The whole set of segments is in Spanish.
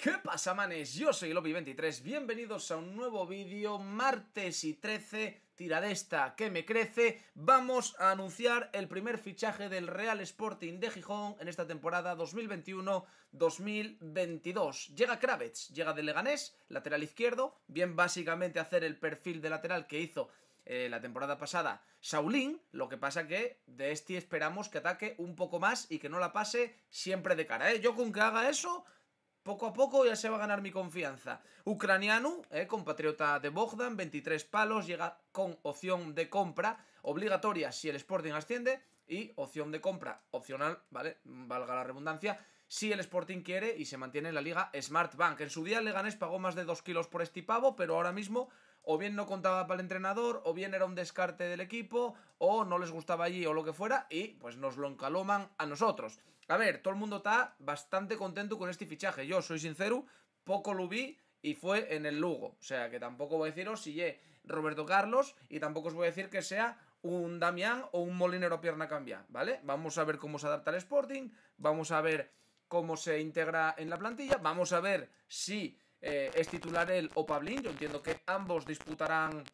¿Qué pasa, manes? Yo soy lobby 23 bienvenidos a un nuevo vídeo, martes y 13, tiradesta que me crece. Vamos a anunciar el primer fichaje del Real Sporting de Gijón en esta temporada 2021-2022. Llega Kravets, llega de Leganés, lateral izquierdo, bien básicamente hacer el perfil de lateral que hizo eh, la temporada pasada Saulín, lo que pasa que de este esperamos que ataque un poco más y que no la pase siempre de cara. ¿eh? Yo con que haga eso poco a poco ya se va a ganar mi confianza. Ucraniano, eh, compatriota de Bogdan, 23 palos, llega con opción de compra obligatoria si el Sporting asciende y opción de compra opcional, ¿vale? Valga la redundancia, si el Sporting quiere y se mantiene en la liga Smart Bank. En su día Leganés pagó más de 2 kilos por este pavo, pero ahora mismo o bien no contaba para el entrenador, o bien era un descarte del equipo, o no les gustaba allí o lo que fuera, y pues nos lo encaloman a nosotros. A ver, todo el mundo está bastante contento con este fichaje. Yo soy sincero, poco lo vi y fue en el Lugo. O sea, que tampoco voy a deciros si es Roberto Carlos y tampoco os voy a decir que sea un Damián o un Molinero pierna cambia, ¿vale? Vamos a ver cómo se adapta al Sporting, vamos a ver cómo se integra en la plantilla, vamos a ver si eh, es titular el Pablín, Yo entiendo que ambos disputarán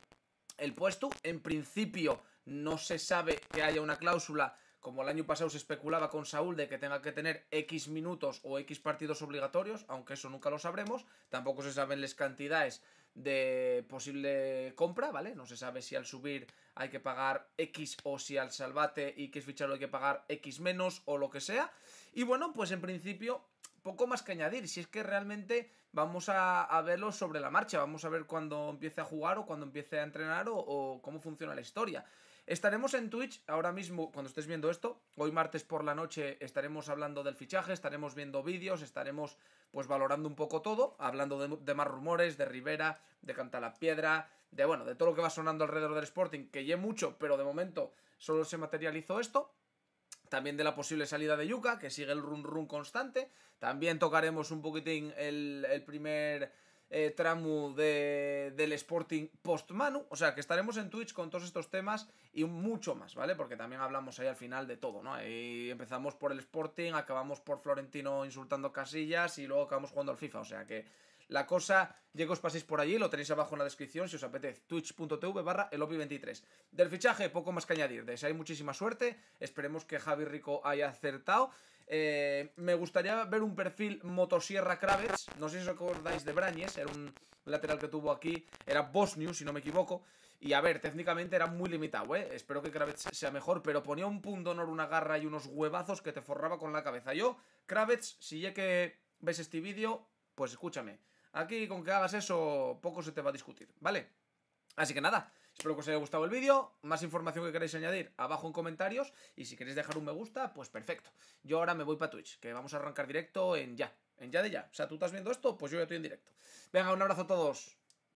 el puesto. En principio no se sabe que haya una cláusula como el año pasado se especulaba con Saúl de que tenga que tener X minutos o X partidos obligatorios, aunque eso nunca lo sabremos, tampoco se saben las cantidades de posible compra, ¿vale? No se sabe si al subir hay que pagar X o si al salvate y que es ficharlo hay que pagar X menos o lo que sea. Y bueno, pues en principio poco más que añadir, si es que realmente vamos a, verlo sobre la marcha, vamos a ver cuándo empiece a jugar o cuando empiece a entrenar o, cómo funciona la historia. Estaremos en Twitch ahora mismo, cuando estés viendo esto, hoy martes por la noche estaremos hablando del fichaje, estaremos viendo vídeos, estaremos pues valorando un poco todo, hablando de, más rumores, de Rivera, de Cantalapiedra, de bueno, de todo lo que va sonando alrededor del Sporting, que llevo mucho, pero de momento solo se materializó esto también de la posible salida de Yuka, que sigue el run run constante. También tocaremos un poquitín el, primer eh, tramo de, del Sporting post-Manu. O sea, que estaremos en Twitch con todos estos temas y mucho más, ¿vale? Porque también hablamos ahí al final de todo, ¿no? Y empezamos por el Sporting, acabamos por Florentino insultando casillas y luego acabamos jugando al FIFA. O sea que la cosa, ya que os paséis por allí, lo tenéis abajo en la descripción si os apetece, twitch.tv barra el 23 Del fichaje, poco más que añadir, hay muchísima suerte, esperemos que Javi Rico haya acertado. Eh, me gustaría ver un perfil Motosierra Kravets, no sé si os acordáis de Brañes, era un lateral que tuvo aquí, era Bosnius, si no me equivoco. Y a ver, técnicamente era muy limitado, ¿eh? Espero que Kravets sea mejor, pero ponía un punto honor, una garra y unos huevazos que te forraba con la cabeza. Yo, Kravets, si ya que ves este vídeo, pues escúchame, Aquí con que hagas eso poco se te va a discutir, ¿vale? Así que nada, espero que os haya gustado el vídeo, más información que queráis añadir abajo en comentarios y si queréis dejar un me gusta, pues perfecto. Yo ahora me voy para Twitch, que vamos a arrancar directo en ya, en ya de ya. O sea, tú estás viendo esto, pues yo ya estoy en directo. Venga, un abrazo a todos.